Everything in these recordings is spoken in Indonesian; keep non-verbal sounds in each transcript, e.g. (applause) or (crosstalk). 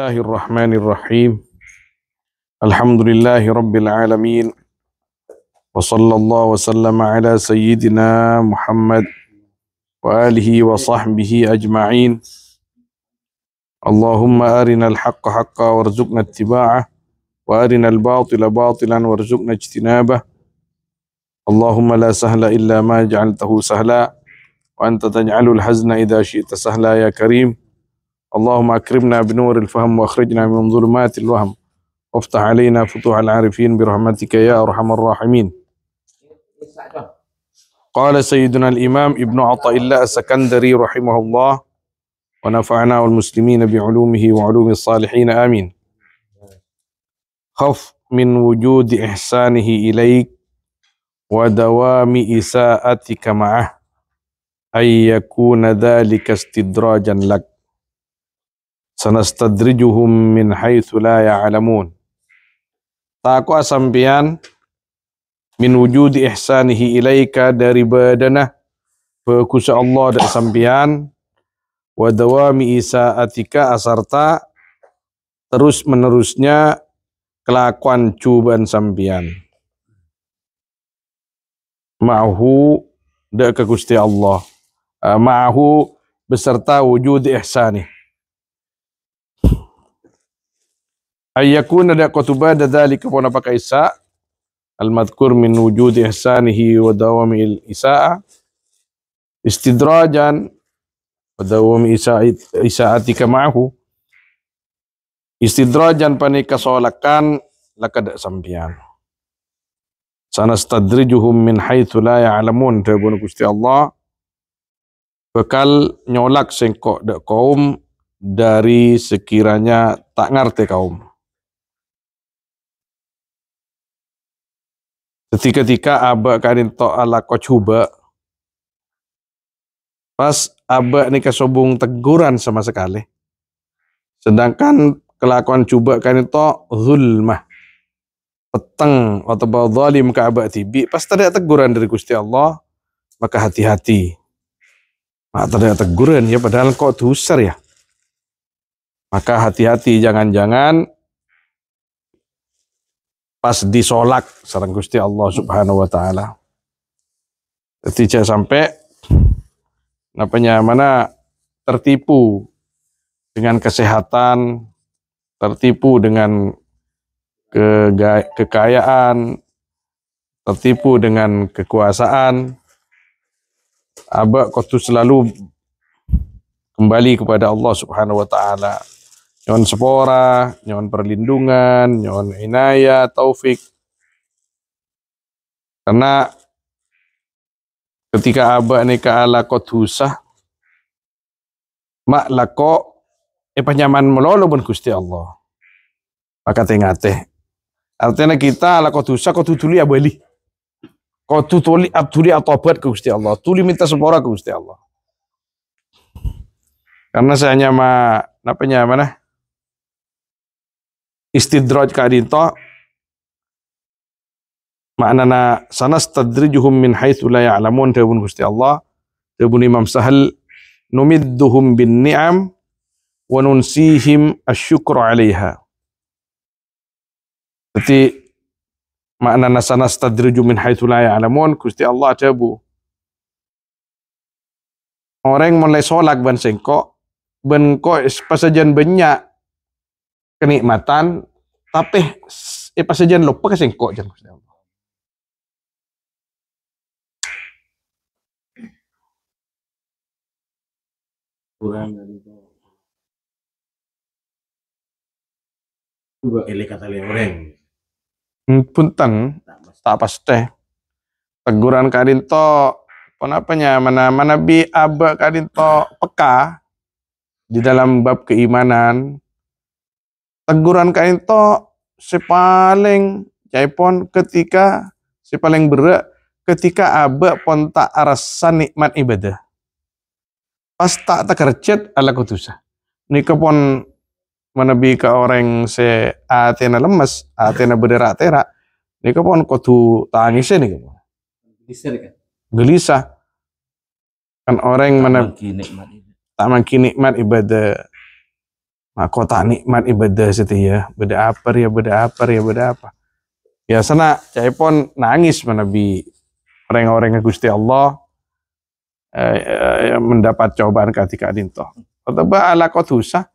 الله الرحمن الرحيم الحمد لله رب العالمين وصلى الله وسلم على سيدنا محمد وآله وصحبه أجمعين اللهم أرنا الحق حقا وارزقنا اتباعه وأرنا الباطل باطلا وارزقنا اجتنابه اللهم لا سهل إلا ما جعلته سهلا وأنت تجعل الحزن إذا شئت سهلا يا كريم اللهم أكرمنا بنور الفهم وأخرجنا من ظلمات الوهم وافتح علينا فتوح العارفين برحمتك يا أرحم الراحمين قال سيدنا الإمام ابن عطاء الله السكندري رحمه الله ونفعنا والمسلمين بعلومه وعلوم الصالحين آمين خف من وجود إحسانه إليك ودوام إساءتك معه أن يكون ذلك استدراجا لك sanastadrijuhum min haitsu la ya'lamun tak aku asampian min wujud ihsanihi ilaika dari badanah Kuasa Allah dan sampian wa dawami isaatika asarta terus menerusnya kelakuan cuban sampian ma'hu ke Gusti Allah ah, ma'hu beserta wujud ihsanihi ayyakuna ada qatuba da dhalika wa nafaka isa al-madhkur min wujudi ihsanihi wa dawami al-isa'a istidrajan wa dawami isa'atika ma'ahu istidrajan panika solakan lakad sampian sanastadrijuhum min haitsu la ya'lamun tabun Gusti Allah bekal nyolak sengkok dek kaum dari sekiranya tak ngerti kaum Ketika-tika aba kanin to ala kocuba. Pas aba ini kesobung teguran sama sekali. Sedangkan kelakuan cuba kanin to zulmah. Peteng atau bau zalim ke aba tibi. Pas terdapat teguran dari Gusti Allah. Maka hati-hati. Nah, terdapat teguran ya padahal kok dusar ya. Maka hati-hati jangan-jangan pas disolak sarang Gusti Allah Subhanahu wa taala. ketika sampai napanya mana tertipu dengan kesehatan, tertipu dengan ke kekayaan, tertipu dengan kekuasaan. Abak kau selalu kembali kepada Allah Subhanahu wa taala nyon Sepora, nyon Perlindungan, nyon Inaya, Taufik. Karena ketika abah ni ala ala husah, mak lako e eh, panyaman melolo pun Gusti Allah. Maka tengate. Artinya kita ala tutuli kotutuli abali. tutuli abduli atau ke Gusti Allah. Tuli minta Sepora ke Gusti Allah. Karena saya nyama, apa nyama nah? Eh? istidraj kadinto maknana sanastadrijuhum min haitsu la ya'lamun tawbun Gusti Allah tawbun Imam Sahal numidduhum bin ni'am wa nunsihim asyukra 'alaiha Jadi maknana sanastadriju min haitsu la ya'lamun Gusti Allah tabu Orang mulai solak ban sengkok ben pasajan banyak kenikmatan tapi eh pas aja lupa kesengkok jangan Gusti Allah. Kurang dari Juga ele kata orang. Hmm, punten, tak pasti. Teguran kadinto, nya mana mana bi abah karinto peka di dalam bab keimanan, teguran kain to si paling jaipon ketika si paling berat ketika pon tak arasa nikmat ibadah pas tak tak tekercet ala kutusa ni pon menebi ke orang se atena lemes atena berdera tera nika pon kudu tangisnya nika pon gelisah kan orang mana tak mangki nikmat ibadah maka nah, tak nikmat ibadah setia. Ya. Beda apa ya, beda apa ya, beda apa. nak, cai pon nangis menabi orang-orang yang Gusti Allah eh, eh mendapat cobaan ketika dinto. Atau ala kotusa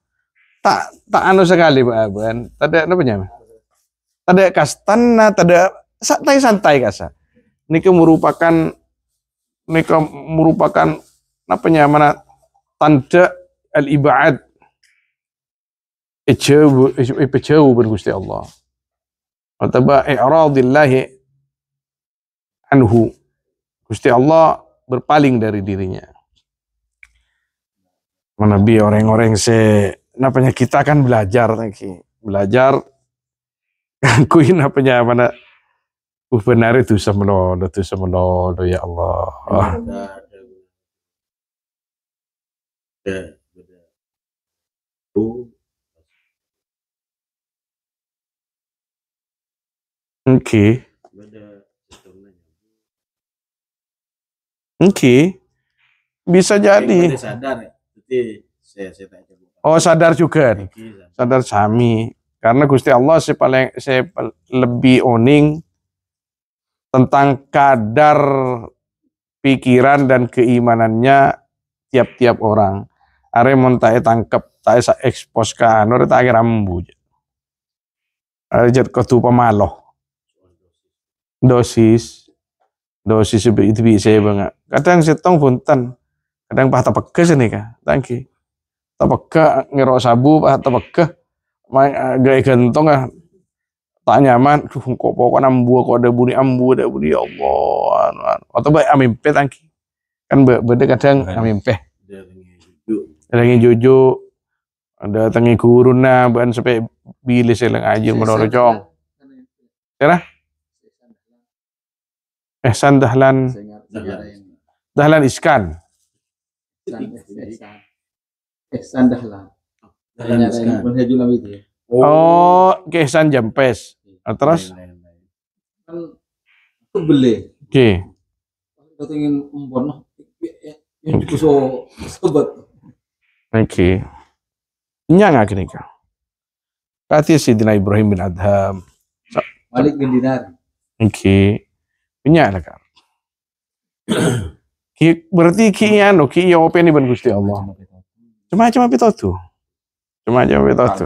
tak tak anu sekali bah Aban. Tadi apa nyama? Tadi kastana, nah, tadi santai-santai kasa. Niki merupakan niki merupakan apa Mana tanda al Ijaubu, ijaubu Gusti Allah. Ataba i'radillahi anhu. Gusti Allah berpaling dari dirinya. Nabi orang-orang se napanya kita kan belajar lagi. Belajar kui napanya mana benar itu semelo, itu semelo ya Allah. Ya. Oke. Oke. Bisa jadi. Ya. oh sadar juga. Sadar sami. Karena Gusti Allah saya paling saya lebih oning tentang kadar pikiran dan keimanannya tiap-tiap orang. Are mon tangkep, tak sa ekspos ka anu tae rambu. Are jet pemaloh dosis dosis itu bisa ya, bang. Ya. kadang setong punten kadang pah tapeke sini kah tangki peke ngerok sabu pah main eh, gaya gentong ah tak nyaman tuh kok pokok ambu kok ada bunyi ambu ada bunyi ya Allah anu, anu. atau baik pe tangki kan beda kadang amin pe ada yang jojo ada datangnya kuruna nah, bukan sampai bilis selang aja menurut cong cerah Ehsan Dahlan Dahlan Iskan. Ehsan Dahlan. Dahlan Iskan. Gitu ya. Oh, Ehsan Jampes. Terus? Kan beli. Oke. Kita ingin membunuh yang dikuso sobat. Oke. Nyang akhirnya kau. Kati Sidina Ibrahim bin Adham. Malik bin Dinar. Oke. Minyak Ki, berarti ki anu ki apa open ben Gusti Allah. Cuma cuma pito tu. Cuma cuma itu tu.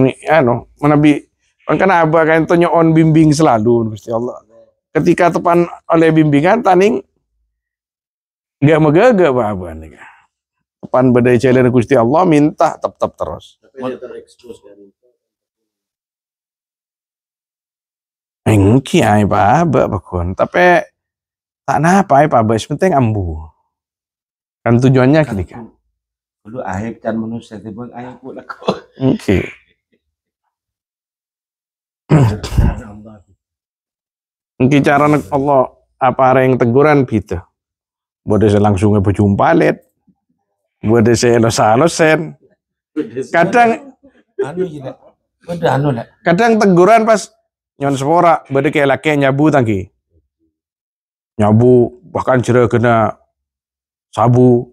Ini anu menabi karena abah kan itu on bimbing selalu Gusti Allah. Ketika tepan oleh bimbingan taning gak megaga apa abah nih. Tepan badai celer Gusti Allah minta tetap terus. Tapi dia terekspos kan engki ai ba ba bakon tapi tak napa ai ba penting ambu kan tujuannya kini kan dulu akhir kan manusia tiba akhir pun laku engki engki cara Allah apa arah yang teguran gitu bodoh saya langsung berjumpa led bodoh saya lo salosen kadang anu, anu kadang teguran pas nyon sepora bade ke laki nyabu tangki nyabu bahkan cera kena sabu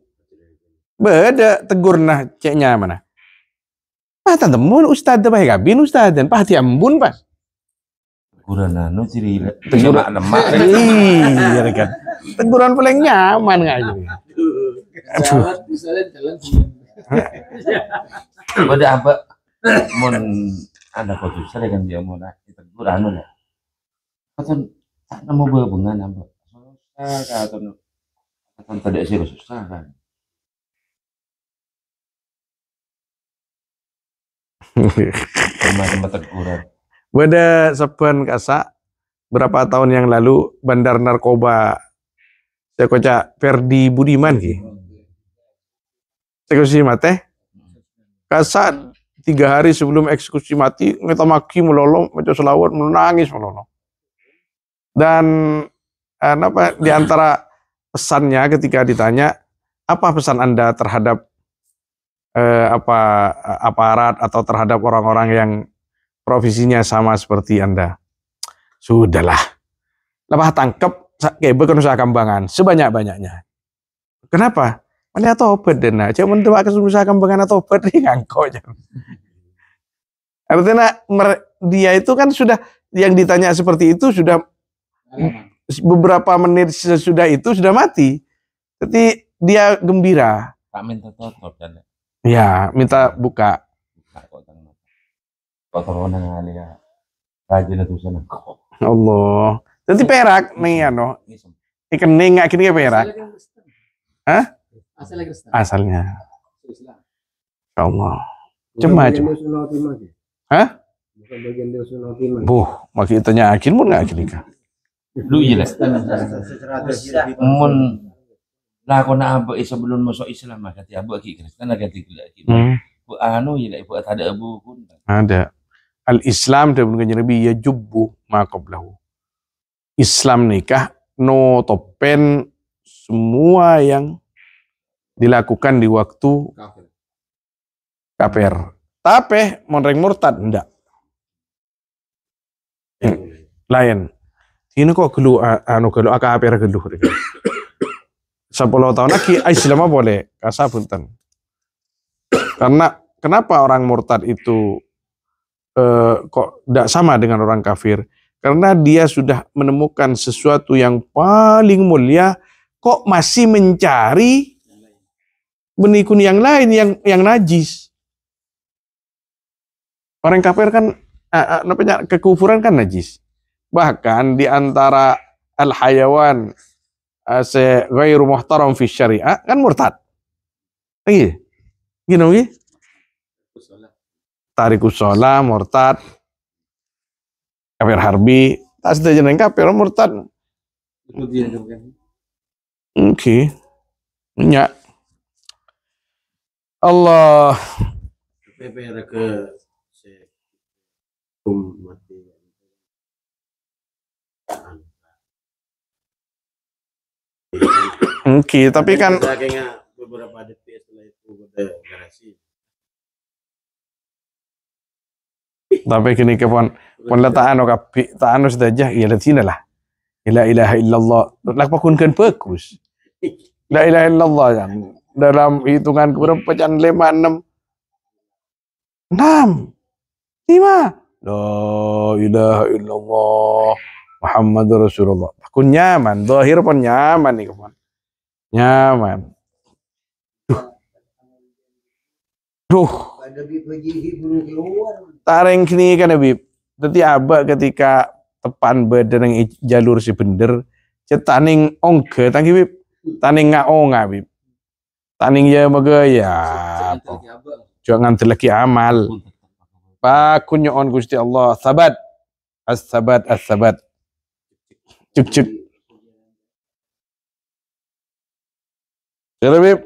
beda tegur nah ceknya mana Pak temun ustad bae kabin ustad dan pahati ambun pas. Teguran anu ciri teguran lemak. Iya kan. Teguran paling nyaman enggak ini. Aduh. Misalnya jalan. Pada apa? Mun ada kau susah dengan kan dia mau naik itu gue rano lah kata tak nemu bawa bengan apa susah kata kata tadi sih susah kan kemarin teman terkurang pada sepan kasa berapa tahun yang lalu bandar narkoba saya kocak Ferdi Budiman ki. Saya mate. Eh. Kasat tiga hari sebelum eksekusi mati maki melolong maca selawat menangis melolong dan eh, apa di antara pesannya ketika ditanya apa pesan Anda terhadap eh, apa aparat atau terhadap orang-orang yang profesinya sama seperti Anda sudahlah lepas tangkap, kayak bekerja kambangan sebanyak-banyaknya kenapa Mana tobat deh nak. cuma tuh aku misalkan pengen tobat (laughs) ngangko aja. Artinya dia itu kan sudah yang ditanya seperti itu sudah nah. beberapa menit sesudah itu sudah mati. Jadi dia gembira. Tak minta tobat dan. Ya, minta buka. Allah. Jadi perak nih ya no. Ikan ning akhirnya perak. Hah? Asalnya Kristen. Asalnya. Islam. Allah. Cuma cuma. Hah? Bukan bagian sunnah Buh, maki tanya akil mun nggak nikah. Lu jelas. Iya, mun abu apa eh, sebelum masuk Islam mah kata abu akil Kristen agak tidak lagi. Bu anu jelas ibu ada abu pun. Ada. Al Islam dia pun kenyang lebih ya jubu makoblahu, Islam nikah no topen semua yang dilakukan di waktu kafir. Tapi monreng murtad enggak. Eh, lain. Ini kok gelu anu gelu aka kafir gelu. Gitu. Sepuluh tahun lagi Islam boleh punten. Karena kenapa orang murtad itu eh, kok tidak sama dengan orang kafir? Karena dia sudah menemukan sesuatu yang paling mulia, kok masih mencari menikun yang lain yang yang najis. Orang kafir kan namanya kekufuran kan najis. Bahkan di antara al-hayawan se ghairu muhtaram fi syariah kan murtad. Iya. iya Gini lagi. Tarikus usola murtad, kafir harbi, tak sedaya jeneng kafir murtad. Oke. Okay. Ya. Allah. Oke, tapi kan beberapa detik setelah itu garasi. tapi gini ke pon pon la ta'ano ka ta'ano sedajah ia ya, la lah la ilaha illallah lak pakun kan pekus la ilaha illallah jan ya dalam hitungan kurang pecahan lima enam enam lima la ilaha illallah Muhammad Rasulullah aku nyaman dohir pun nyaman nih kawan nyaman duh tareng kini kan Habib ya, tadi abah ketika tepan badan yang jalur si bender cetaning ongke tangki bib taning ngao ngabib Taning ya moga ya. Jangan terlaki amal. Pakun on Gusti Allah sabat. As-sabat as-sabat. Cuk cuk. Jerabib.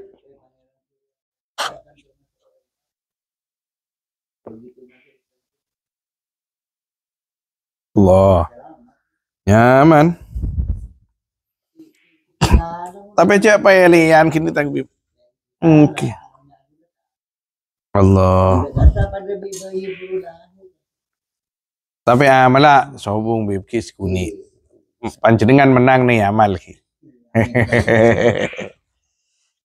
Allah. Nyaman. Tapi siapa ya lian kini tanggung. اوكي الله Tapi Amala sobung bib kis kuni. Panjenengan menang nih Amal ki.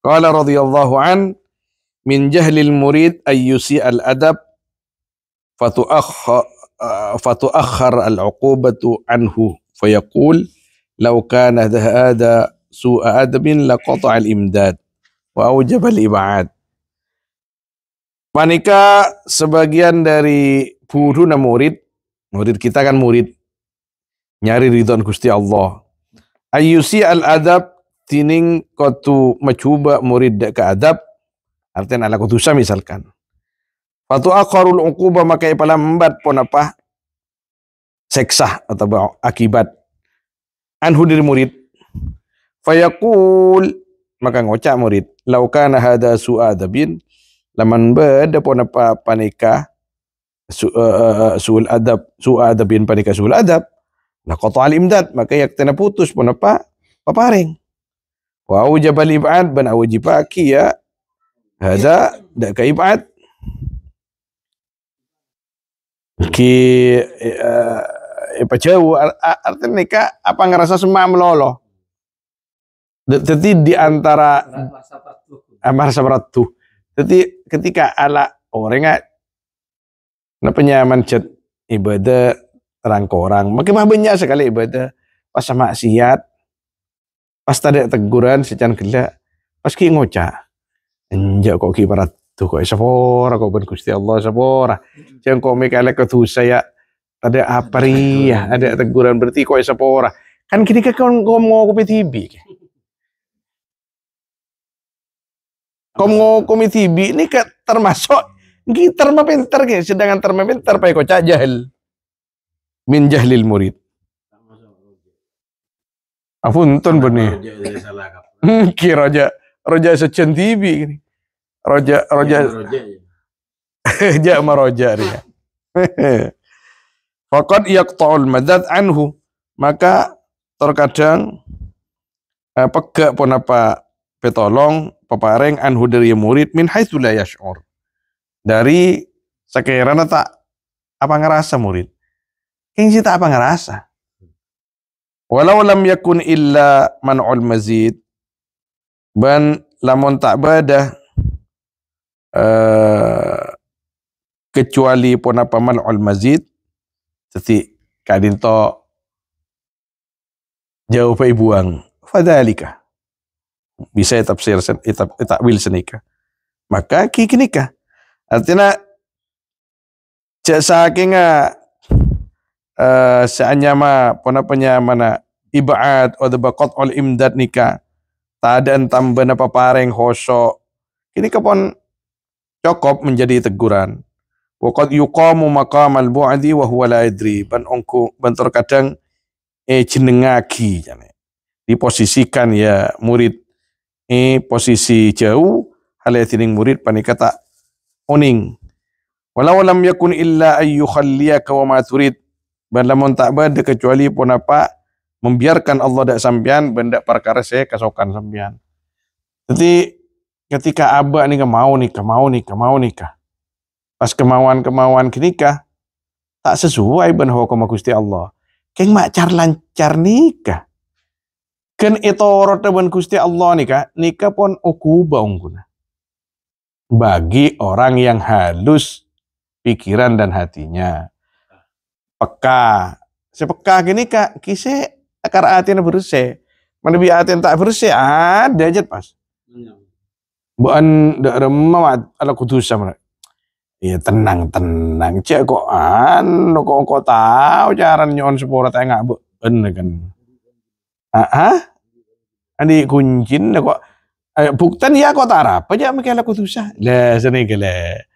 Qala radhiyallahu an min jahlil murid ayyusi al adab fatuakhar fatuakhar al uqubatu anhu fayaqul law kana hadha su'a adabin laqata al imdad. wa jabal ibad. manika sebagian dari guru dan murid, murid kita kan murid, nyari ridhon Gusti Allah. Ayusi al-adab tining kotu mencoba murid ke adab, artinya ala kutusa misalkan. Fatu akarul uquba maka ipala membat pon apa? Seksah atau akibat. Anhu diri murid. Fayakul maka ngocak murid. laukan hada su'adabin. Laman beda pun apa panika su, uh, su'ul adab. Su'adabin panika su'ul adab. Lah kota al-imdad. Maka yak tena putus pun apa paparing. Wa aujabal ib'ad ban aujibaki ya. Hada dakai ib'ad. Ki uh, apa jauh artinya apa ngerasa semua meloloh jadi di antara amar sabratu. Ah, jadi ketika ala orangnya na penyaman cet ibadah orang Makin banyak sekali ibadah pas sama siat, pas tadi teguran secan gela pas ki ngoca enjak kok ki parat tuh kok sabora kok ben Gusti Allah sabora, jeng kok mikale tuh saya ada apa ya ada teguran berarti kok sabora, kan ketika kau ngomong kopi tibi Komo komisi B ini ke, termasuk gitar terma pinter ke, sedangkan terma pinter pakai kocak jahil. Min jahlil murid. Afuntun bani. Kira roja roja (laughs) hmm, sejen TV gini. Roja iya, roja. Iya. (laughs) Ja sama roja dia. (laughs) Fakat taul madad anhu. Maka terkadang eh, pegak pun apa petolong pepareng anhu dari murid min Dari sekiranya tak apa ngerasa murid. King tak apa ngerasa. Walau lam yakun illa man'ul mazid ban lamun tak badah eh, kecuali pun apa man'ul mazid seti kadin to jauh pai buang fadalika bisa tafsir takwil senika maka kiki nikah artinya jasa kinga uh, eh, seanyama ponapanya mana ibaat atau bakot ol imdad nikah taadan tambah apa pareng hoso ini kapan cukup menjadi teguran wakat yukamu maqam al-bu'di wa idri Ban ongku ban terkadang eh jenengaki Diposisikan ya murid ini posisi jauh halayatining murid panik kata oning. Walau lam yakun illa ayu wa kau turid. benda lamun tak bade kecuali pun apa membiarkan Allah dak sambian benda perkara saya kasokan sambian. Jadi ketika abah nih kemau nikah, mau nikah, mau nikah. Pas kemauan-kemauan nikah tak sesuai benho hukum Gusti Allah. Keng mak car lancar nikah. Ken ito teman Gusti Allah nikah, nikah pon ukuba ungguna. Bagi orang yang halus pikiran dan hatinya. Peka. Sepeka gini kak, kise akar atin berse. bi atin tak berse, ada aja pas. Iya. Bukan dak remah ala kudus sama. Ya tenang tenang cek kok an kok kok tahu cara nyon sepora tengah bu. En kan. Iya, iya. Ah, Ani kunjin kok eh, buktan ya kok tara apa ya aku kudusa. le sini gele.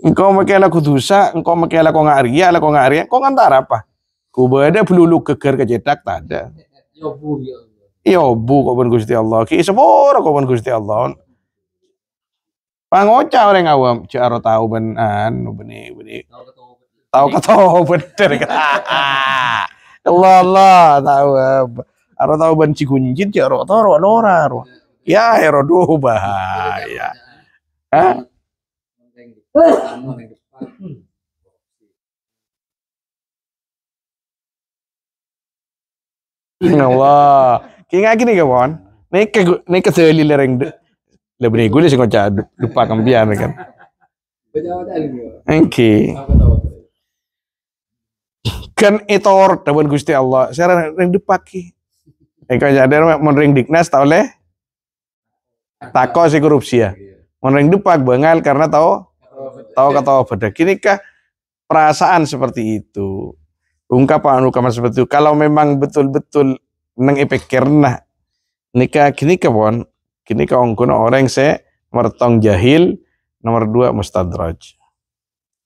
Engkau aku kudusa, engkau makela ko ngaria, la ko kok ko tara apa? Ku berada pelulu keker kecetak tak ada. Kan yo ya, bu yo. Ya. Yo ya, bu kau ben Gusti Allah. Ki semua kau pun Gusti Allah. Pangoca orang awam, cara tahu ben beni beni. Tahu ketahu Tahu Allah Allah tahu apa. Eh, Aro tau ban cikunjit ya ro toro lora ro. Ya hero ya, do bahaya. Allah. Kinga gini ke kawan? Nek nek seli lereng lebih nih gue sih ngocak lupa kembian kan. you. Kan etor teman Gusti Allah. Saya reng dipakai. Eko sadar mering dignas tau leh tako si korupsi ya. Iya. mering dupak bengal karena tau tau kata beda kini kah perasaan seperti itu. Ungkapan-ungkapan seperti itu. Kalau memang betul-betul neng epek karena nikah kini kah pon kini kau ongkono orang se mertong jahil nomor dua mustadraj.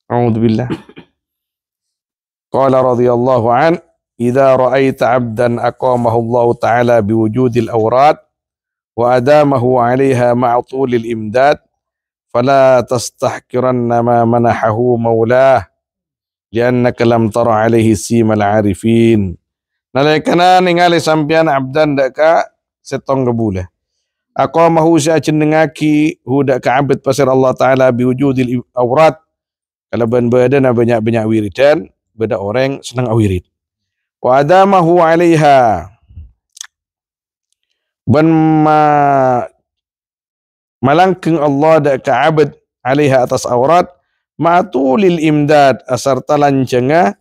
Alhamdulillah. (coughs) Qala radhiyallahu an Idza ra'aita 'abdan aqamahu Allah taala biwujudil awrat wa adamahu 'alaiha ma'a imdad fala tastahkiranna ma manahahu maulah liannaka lam tara 'alaihi simal 'arifin. Nalekana ningali sampean abdan daka setong kebule. Aku saya cendengaki hudak ka abad pasir Allah Ta'ala biwujudil awrat. Kalau ben badan banyak-banyak wiridan, beda orang senang awirid wa adamahu 'alaiha ban ma malangkeng Allah da ka abad alaiha atas aurat ma tulil imdad asarta lancenga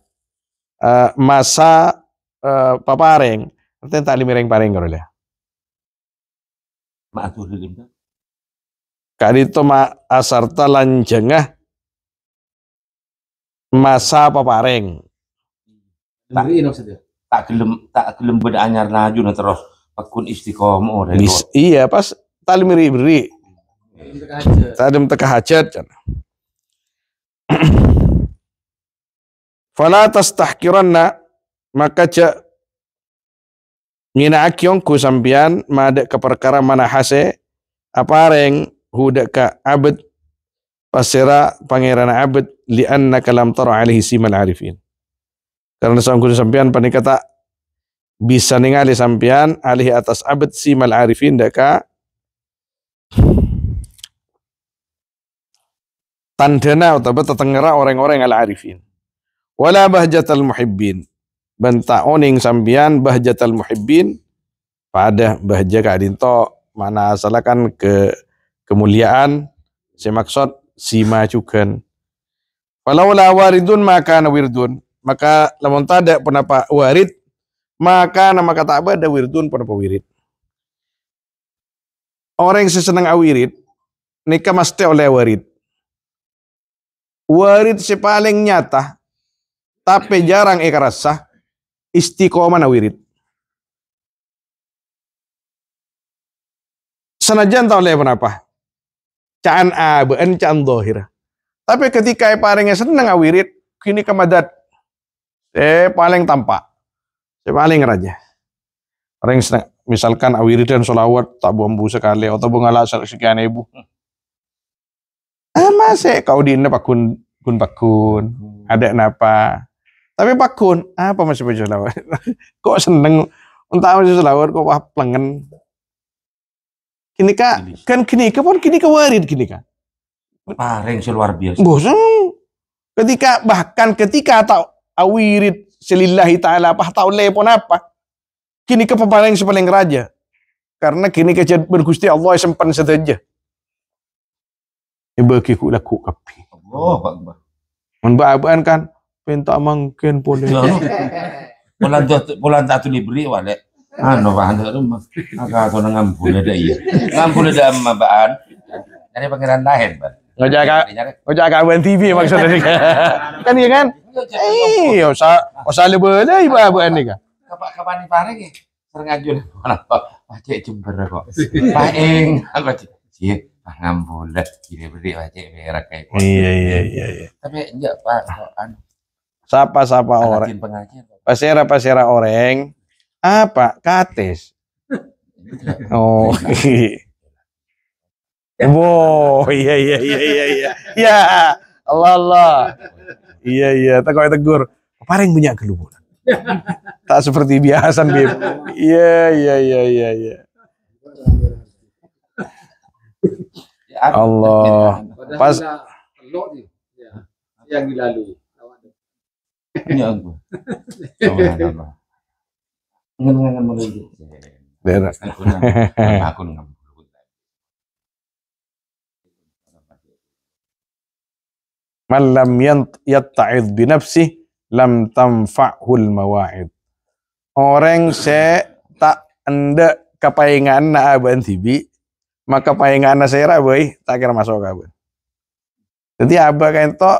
uh, masa uh, papareng nanti tak limireng pareng kalau ya tulil imdad kadito ma asarta lancenga masa papareng tak maksudnya tak gelem tak gelem beda anyar laju nah terus pekun istiqomah oh, iya pas talim ribri talim teka hajat (clears throat) fala tastahkiranna maka ja ngina akyong ku sampian madek ke perkara mana hase apareng hudak ka abed pasera pangeran abed li annaka lam tara alaihi simal arifin karena guru sampean pandai kata bisa ningali sampean alih atas abad mal arifin daka tandana atau tetengera orang-orang al arifin. Wala bahjatal muhibbin. Bentak oning sampean bahjatal muhibbin pada bahja kadinto mana asalkan ke kemuliaan saya maksud si majukan, Walau la waridun maka wirdun maka lamun tada penapa warid, maka nama kata ada wiridun penapa wirid. Orang yang seseneng awirid, nikah mesti oleh warid. Warid si paling nyata, tapi jarang eka rasa istiqomah na wirid. Senajan tau oleh penapa? Caan abaan, can dohir. Tapi ketika yang seneng awirid, kini kemadat saya paling tampak. Saya paling raja. Orang misalkan awiri awiridan solawat tak bumbu sekali atau bengalak sekian ibu. Ah, masih kau di ini pakun kun pakun. Hmm. Ada kenapa Tapi pakun apa masih baju solawat? (laughs) kok seneng entah masih selawat kok wah plengen. Kini kak kan kini kak pun kini kak warid kini kak. Pareng luar biasa. Bosan. Ketika bahkan ketika tak awirit selillahi ta'ala apa tahu lepon ya, apa kini ke pemaling sepaling raja karena kini kerja bergusti Allah sempan saja ya, bagi ku laku kapi Allah Akbar menbaban kan pinta mungkin boleh pola pulang tak tu diberi walek. anu bahan tu rumah agak tu boleh dah iya ngambul ada ambaan dari pangeran lain ngajak ngejaga bukan TV maksudnya ni. (laughs) kan iya kan? Eh, usah usah boleh ba bukan ni kan. Kapan kapan ni pare ki? Ya? Serengajul. Kenapa? Pacek jember kok. Paeng aku cek. Cie, pangan bulat gini beri pacek berak kayak. Iya iya iya iya. Tapi enggak Pak siapa anu? Sapa sapa orang. Pasera pasera orang. Apa? Kates. Oh. Ya. Wow, (laughs) iya iya iya iya iya. Ya, Allah Allah. Iya iya, tak kau tegur. iya, punya iya, tak seperti biasa, Bim. Iya iya iya iya iya. Allah. Pas yang dilalui. iya, Allah. iya, iya, iya, iya, Beres. Aku ngam. Man lam yatta'id binafsih lam tamfa'hul mawa'id. Orang se tak anda kepaingan na aban tibi, maka paingan na saya rabai tak kira masuk aban. Jadi abah kain to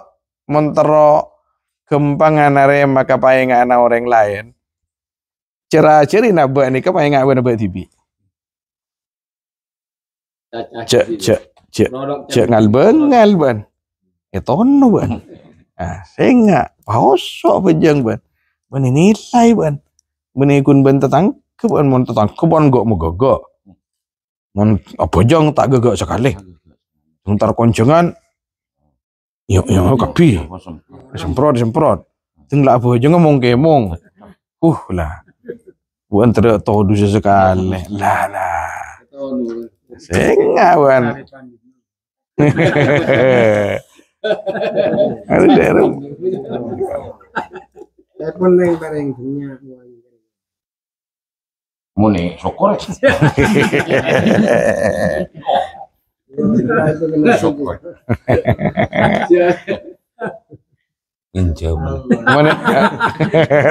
montero kempangan are maka paingan orang lain. Cera ceri naba ni kepaingan aban aban tibi. Cek cek cek cek ngalben ngalben ketono ban hmm. ah senga paoso pejang ban ban nilai ban ban ikun ban tetang ke ban mon tetang ke ban gok mau mon apa oh, jong tak gogo sekali ntar koncengan yo yo kapi semprot semprot tinggal apa aja ngomong kemong uh lah buan tidak tahu dosa sekali lah lah buan. (laughs) Ada daerah. Telepon ya? (laughs) yang bareng dunia Mune, syukur. Syukur. Injam. Mana?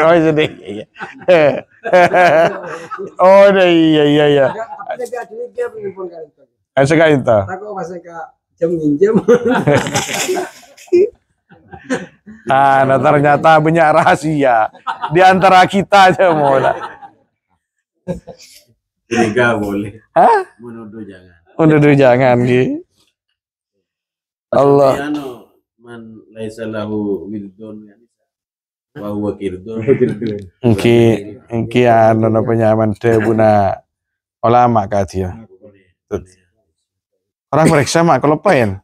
Oh, sedih. Iya. Oh, iya iya iya. Ada ada dia pun kan. Ada itu. Aku masih kak jam minjem. nah, (laughs) nah ternyata banyak rahasia di antara kita aja mola Tiga boleh. Hah? Menuduh jangan. Menuduh jangan, Ki. Allah. Man laisa lahu wirdun ya. wa huwa Ki, ki anu anu napa nyaman tebuna ulama katia. Betul. Orang periksa mak pain.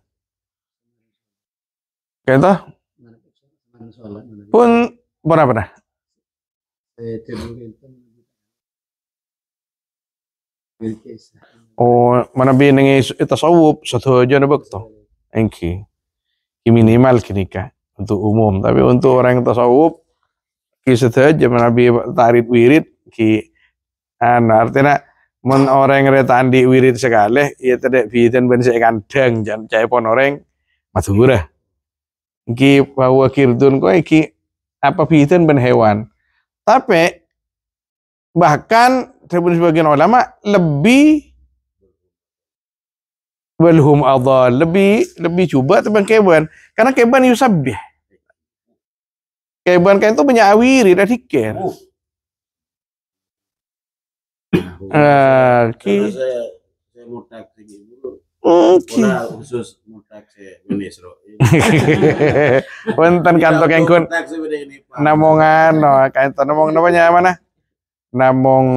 Kayak Pun pernah-pernah Oh, mana bi nengi eh, sawup satu aja nebak tuh. Engki. Minimal kenika untuk umum, tapi untuk orang yang tasawuf ki saja mana bi tarik wirid ki anu, artinya men retan retandi wirid sekali ya tidak fiten ben saya kandang jangan cai pon oreng madura iki bahwa kirdun kau, iki apa fiten ben hewan tapi bahkan sebut sebagian ulama lebih belum Allah lebih lebih coba tentang kebun, karena keban yusabih kebun kan itu punya awiri dan dikir Eh, oke. Saya saya mau taktik dulu. Oke. khusus mutak saya Minisro. Wonten kantok engkun. Namongan, no, namong namanya mana? Namong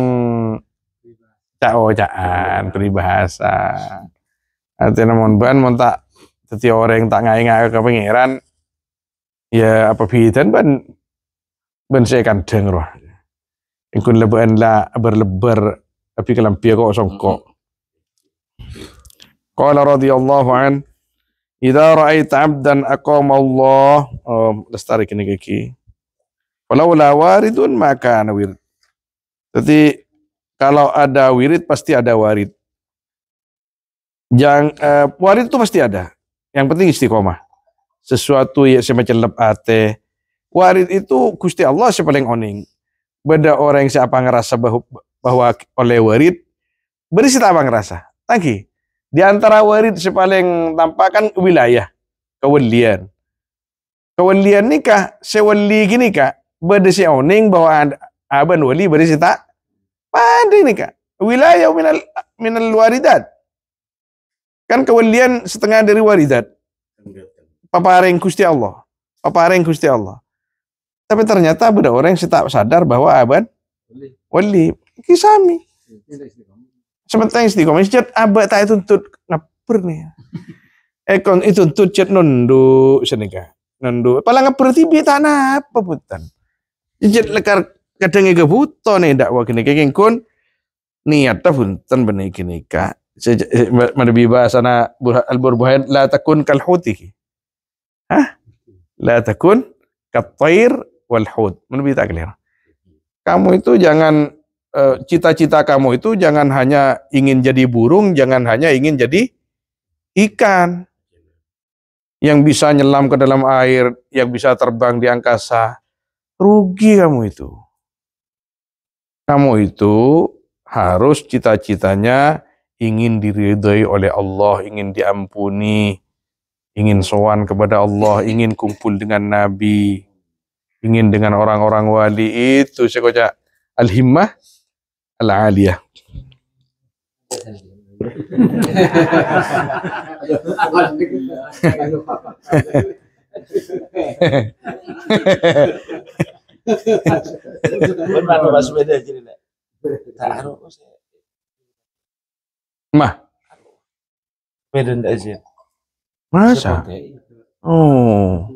cao caan peribahasa. Nanti namon ban mau tak teti orang tak ngai ngai ke pangeran. Ya apa bidan ban ban saya kandeng roh. Ikun lebean la berleber tapi kalam pia kok songkok. Mm-hmm. Qala radhiyallahu an Idza ra'aita 'abdan aqama Allah, oh, lestari kini kiki. Walau la waridun maka wirid. Jadi kalau ada wirid pasti ada warid. Yang uh, warid itu pasti ada. Yang penting istiqomah. Sesuatu yang semacam lebate. Warid itu Gusti Allah sepaling oning beda orang siapa ngerasa bahwa, bahwa oleh warid berisi apa ngerasa lagi di antara warid si paling tampak kan wilayah kewalian kewalian nikah sewali gini kak beda si oning bahwa aban wali beri berisi tak pada kak wilayah minal minal waridat kan kewalian setengah dari waridat paparing kusti Allah paparing kusti Allah tapi ternyata ada orang yang tak sadar bahwa abad wali kisami. Sementara iya, istiqomah jat abad tak itu untuk ngapur nih. (laughs) Ekon eh, itu untuk jat nundu senika. Nundu. Pala ngapur tibi tanah apa putan. Jat lekar kadang ega buto nih dakwa kini kengkon. kun tak punten benih kini eh, Mada biba bahasana al burbuhan la takun kal hah la takun kat walhud. Menurut kita Kamu itu jangan eh, cita-cita kamu itu jangan hanya ingin jadi burung, jangan hanya ingin jadi ikan yang bisa nyelam ke dalam air, yang bisa terbang di angkasa. Rugi kamu itu. Kamu itu harus cita-citanya ingin diridhai oleh Allah, ingin diampuni, ingin sowan kepada Allah, ingin kumpul dengan Nabi, ingin dengan orang-orang wali itu sekoja al-himmah al-aliyah Mah. Masa? Oh.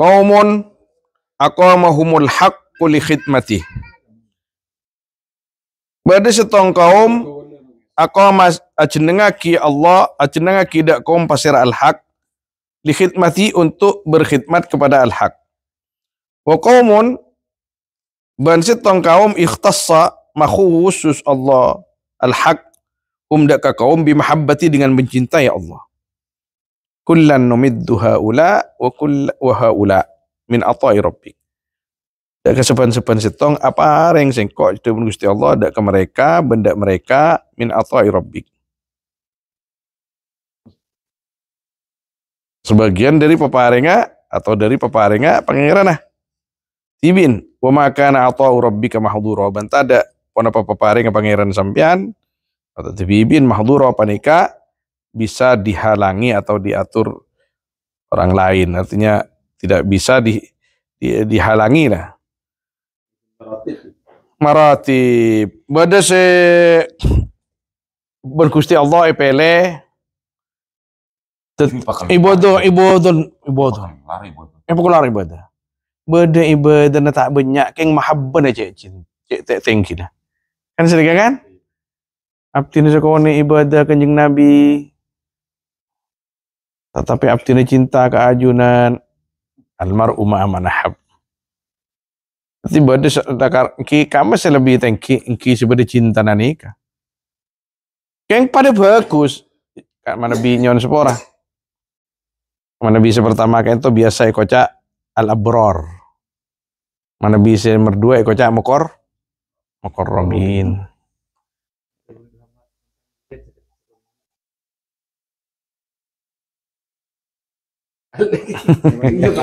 Qaumun aqamahumul haqqu li khidmati. Berada setong kaum aqama ajenengaki Allah ajenengaki dak kaum pasir al-haq li khidmati untuk berkhidmat kepada al-haq. Wa qaumun ban setong kaum ikhtassa makhusus Allah al-haq umdak kaum bimahabbati dengan mencintai Allah kullan numiddu haula wa kull wa haula min atai rabbik. Dak kesepan-sepan setong apa areng sing kok dening Gusti Allah dak ke mereka benda mereka min atai rabbik. Sebagian dari peparenga atau dari peparenga pangeran nah Tibin wa ma kana atau rabbika mahdura bantada pona peparenga pangeran sampean atau tibin mahdura panika bisa dihalangi atau diatur orang lain. Artinya tidak bisa di, di dihalangi lah. Maratib. Bada se berkusti Allah epele ibadah ibadah ibadah eh pokok lari ibadah ibadah ibadah tak banyak keng mahabban aja cin cek tinggi dah. kan sedekah kan iya. abdi ni ibadah kanjeng nabi tetapi ini cinta keajunan almar umma manahab. Tapi bade dakar ki kami lebih tengki ki sebade cinta nanika. Yang pada bagus kan mana bi nyon sepora. Mana bi pertama kan itu biasa ekoca al abror. Mana bi se merdua ekoca mukor mukor romin. Iya, (laughs)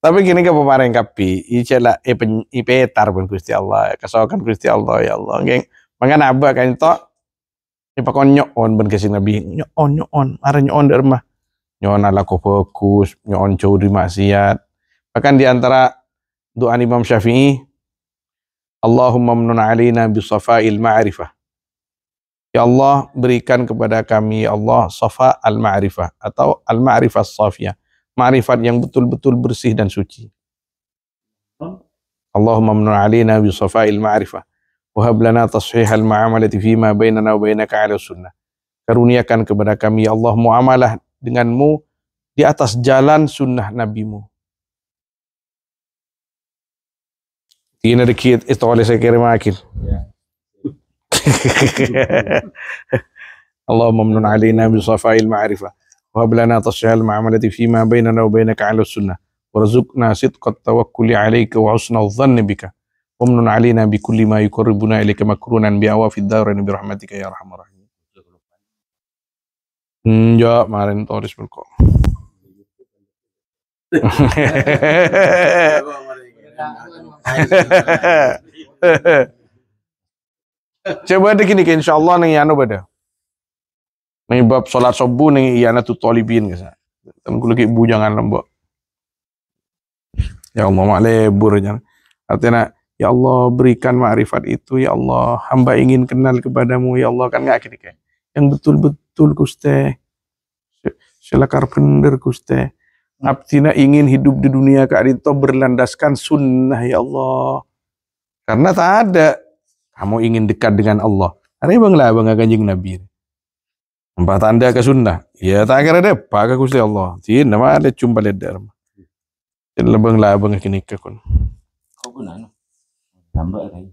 Tapi gini ke pemarin kapi, lah ipen eh, tar pun Gusti Allah, ya. kesokan Gusti Allah ya Allah. Geng, mangan abah kan to ipakon nyok on ben kesing Nabi, nyok on nyok on, derma, nyok on di rumah. on ala fokus, on jauh di maksiat. Bahkan di antara doa Imam Syafi'i, Allahumma mnun alina bi safa'il ma'rifah Ya Allah, berikan kepada kami, ya Allah, safa al-ma'rifah atau al-ma'rifah safiyah. Ma'rifat yang betul-betul bersih dan suci. Allahumma mnu alina bi safa'il ma'rifah. Wahab lana tashihal ma'amalati fima bainana wa bainaka ala sunnah. Karuniakan kepada kami, ya Allah, muamalah denganmu di atas jalan sunnah nabimu. Tiene rikiet, esto vale se quiere makin. Yeah. (laughs) اللهم امن علينا بصفاء المعرفة وهب لنا تصحيح المعاملة فيما بيننا وبينك على السنة وارزقنا صدق التوكل عليك وحسن الظن بك امن علينا بكل ما يقربنا إليك مكرونا بأواف الدارين برحمتك يا أرحم الراحمين يا مارين Toris بالكو. (laughs) (laughs) Coba ada kini insya Allah nih anu pada. Nih bab sholat subuh nih iya tuh tolibin kesa. Tengku lagi bu jangan lembok. Ya Allah mak lebur jangan. Artinya ya Allah berikan ma'rifat itu ya Allah hamba ingin kenal kepadamu ya Allah kan nggak kini kayak yang betul-betul kuste selakar bener kuste abdina ingin hidup di dunia kak rito berlandaskan sunnah ya Allah karena tak ada kamu ingin dekat dengan Allah. Rebang lah bangga kanjeng Nabi. Empat tanda ke sunnah. Ya tak kira ada apa kusti Allah. Tidak nama ada cuma darah. ledar. Lebang lah bangga kini ke kun. Kau guna no? Tambah lagi.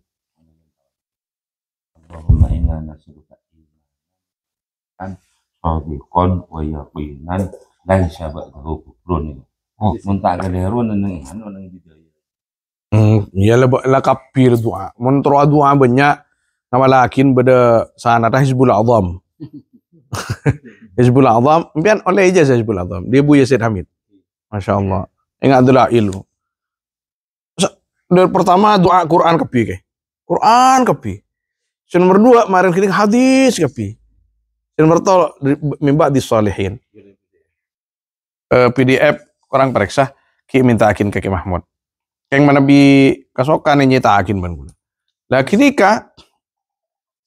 Allahumma inna nasruka iman. Sadiqan wa yaqinan. Laisa ba'dahu kufrun. Oh, muntah keliru yang nang yang bidaya. Hmm, ya lebak la kapir doa, mon doa banyak nama lakin beda sana ta hizbul azam (laughs) hizbul azam mbian oleh ijazah hizbul azam dia buya Said Hamid masyaAllah. Allah ingat dulu ilmu dari pertama doa Quran kepi ke Quran kepi Sen nomor dua kemarin kini hadis kepi Sen nomor tol mimba di solehin eh, PDF orang periksa ki minta akin ke Ki Mahmud keng manabi kasokan yang akin ban gula. Lah ka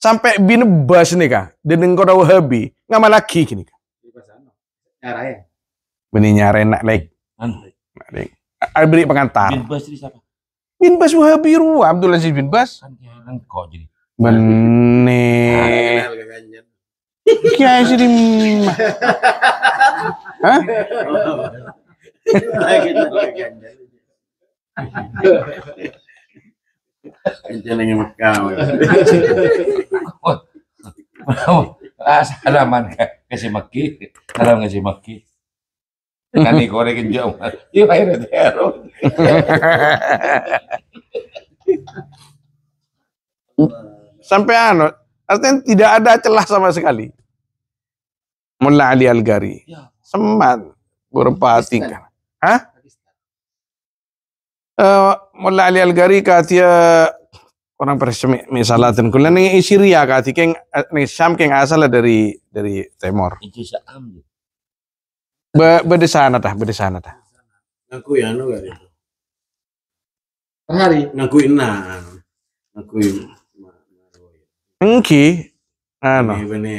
sampai bas nih ka dedeng kau dah habi nggak malah kiki nih kah. Benih nak leg. Nak Alberi pengantar. bas di siapa? bas Wahabi ru Abdul Aziz bin Bas. Kan ya, kok jadi. Benih. Kiai sih (laughs) Hah? Jenenge Mekah. Salaman ke si Mekki, salam ke si Mekki. Kan ikore ke jauh. Yo ayo tero. Sampai anu, artinya tidak ada celah sama sekali. Mullah Ali Al-Gari. Ya. Semat kan. Hah? Eh, mulai Ali algari katia orang Persia misalatin kulan ini Syria katia keng ini Syam keng asal dari dari Timor. Itu Syam. Be bedesana tah sana dah. Aku ya anu gak itu. Hari ngaku ina anu. ngaku Engki anu. Ini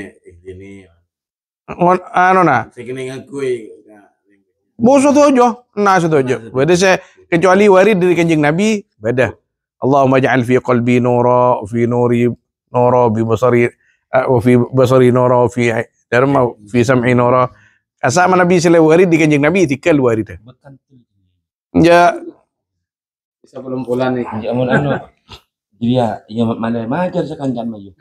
ini. Anu nah. Sekini ngakui Boso tojo, nah tojo. Beda saya kecuali warid dari kanjeng Nabi, beda. Allahumma ja'al fi qalbi nura fi nuri nura bi basari eh, wa fi basari nura fi darma, fi sam'i nura. Asama Nabi sallallahu warid di kanjeng Nabi tikal warid. Ya. Bisa belum pulang nih, jamun ya, anu. Iya, iya mana majar sekanjang maju.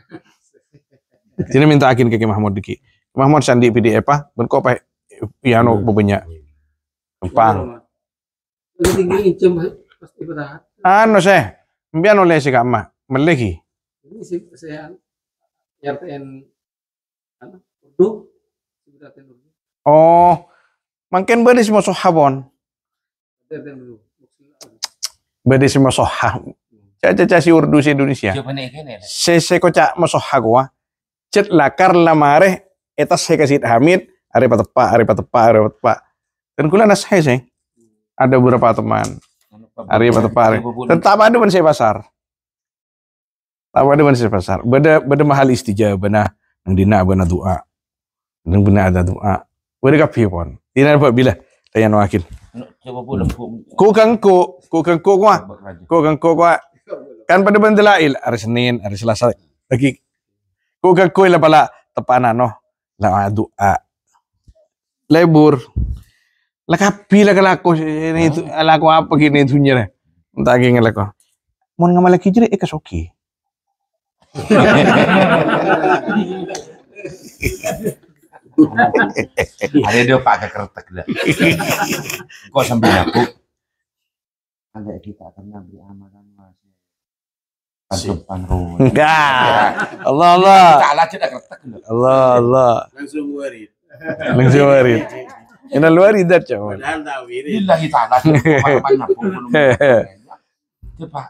Sini minta akin ke Mahmud Diki. Mahmud Sandi PDF apa? Berkopah piano bebanyak. Gampang. Iya, anu siya? Mbiyan ulit si kama. Melehi. Oh, mungkin beri semua sohabon. Beri semua soh. Caca caca si urdu si Indonesia. Se se koca masoha gua. Cet lakar lamare etas hekasit hamid. Arepa tepa, arepa tepa, arepa tepak? Dan kula nasih saya. Ada beberapa teman. hari apa tepar. Tetap ada men saya pasar. Tetap ada men saya pasar. Beda beda mahal istijabah benar. Yang dina benar doa. Yang benar ada doa. Beda kapi pon. Dina apa bila Tanya wakil. Ku kang ku ku kang ku gua. Ku kang ku gua. Kan pada bendelail hari Senin, hari Selasa. Lagi ku kang ku pala tepana no. La doa. Lebur. Lah kabeh aku laku ini itu oh. laku apa gini dunia lah. Entah gini laku. Mau ngamal lagi jadi ikas oke. Ada dia pakai kertek lah. Kok sambil nabuk? ada kita akan nabi amalan masih. Pantupan ruh. Enggak. Allah Allah. Allah Allah. Langsung warid. Langsung warid. Inaluari dacha. Lillahi ta'ala. Coba.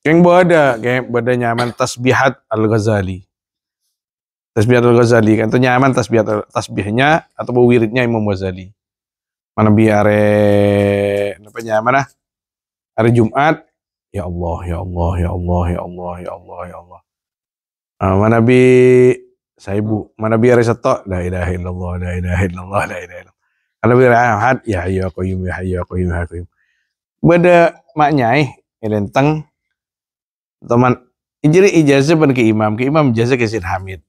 Keng ada, keng ada nyaman tasbihat Al-Ghazali. Tasbihat Al-Ghazali kan itu nyaman tasbihat tasbihnya atau wiridnya Imam Ghazali. Mana biare apa nyaman ah? Hari Jumat, ya Allah, ya Allah, ya Allah, ya Allah, ya Allah, ya Allah. Ah, mana bi saya hmm. mana biar setok la ilaha illallah la ilaha illallah la ilaha illallah ada biar ahad ya hayyu qayyum ya hayyu qayyum ya qayyum beda maknyai ilenteng teman jadi ijazah ban ke imam ke imam ijazah ke sin Hamid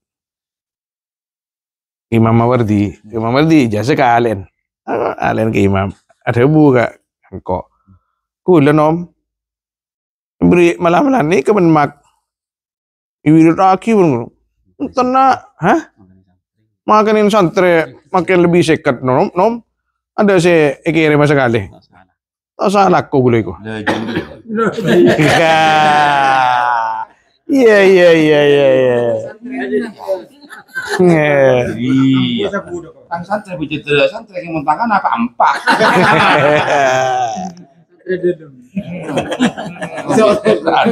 Imam Mawardi Imam Mawardi ijazah ke Alen ah, Alen ke imam ada bu kak angko kulen om beri malam-malam ini kemen mak Ibu aki pun tena hah? ha? santri, makin lebih seket nom, nom. Ada si ikiri masa kali. Tapos salah ko boleh ku iya iya iya iya iya iya Iya. iya. Tang santri bujit dulu, santri yang mentangkan apa ampak. (laughs) Iya. Nah.